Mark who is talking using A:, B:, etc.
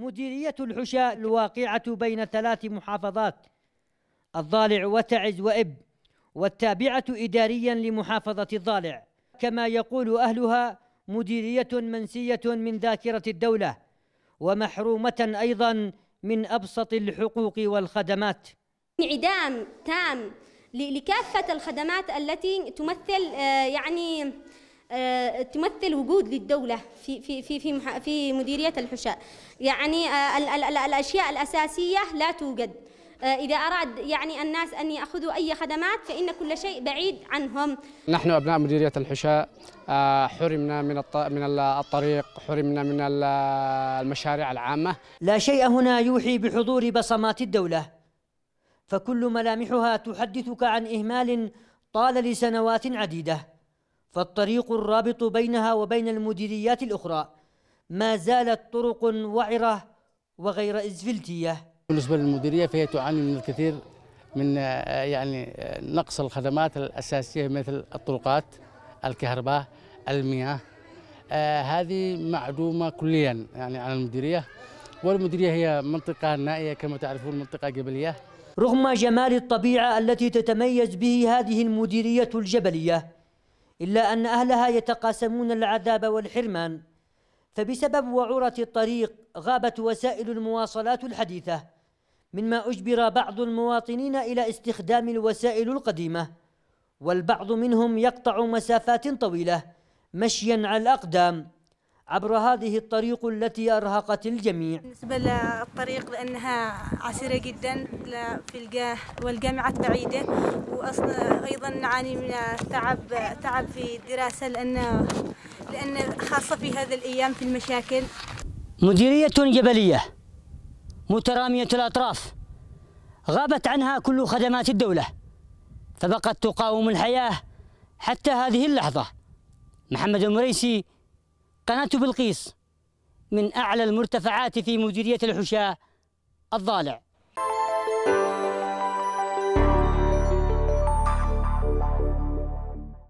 A: مديرية الحشا الواقعة بين ثلاث محافظات الضالع وتعز وإب والتابعة إداريا لمحافظة الضالع كما يقول أهلها مديرية منسية من ذاكرة الدولة ومحرومة أيضا من أبسط الحقوق والخدمات انعدام
B: تام لكافة الخدمات التي تمثل آه، يعني آه، تمثل وجود للدولة في في في في في مديرية الحشاء يعني آه، الأشياء الأساسية لا توجد آه، إذا أراد يعني الناس أن يأخذوا أي خدمات فإن كل شيء بعيد عنهم
C: نحن أبناء مديرية الحشاء حرمنا من من الطريق حرمنا من المشاريع
A: العامة لا شيء هنا يوحي بحضور بصمات الدولة فكل ملامحها تحدثك عن إهمال طال لسنوات عديدة فالطريق الرابط بينها وبين المديريات الأخرى ما زالت طرق وعرة وغير إزفلتية
C: بالنسبة للمديرية فهي تعاني من الكثير من آه، يعني آه، نقص الخدمات الأساسية مثل الطرقات الكهرباء المياه آه هذه معدومة كليا يعني عن المديرية والمديرية هي منطقة نائية كما تعرفون منطقة جبلية رغم جمال
A: الطبيعة التي تتميز به هذه المديرية الجبلية إلا أن أهلها يتقاسمون العذاب والحرمان فبسبب وعورة الطريق غابت وسائل المواصلات الحديثة مما أجبر بعض المواطنين إلى استخدام الوسائل القديمة والبعض منهم يقطع مسافات طويلة مشيا على الأقدام عبر هذه الطريق التي أرهقت الجميع
D: بالنسبة للطريق لأنها عسيرة جدا في الجاه والجامعة بعيدة وأيضا نعاني من تعب تعب في الدراسة لأن لأن خاصة في هذه الأيام في المشاكل
E: مديرية جبلية مترامية الأطراف غابت عنها كل خدمات الدولة فبقت تقاوم الحياة حتى هذه اللحظة محمد المريسي قناة بلقيس من أعلى المرتفعات في مديرية الحشاة الضالع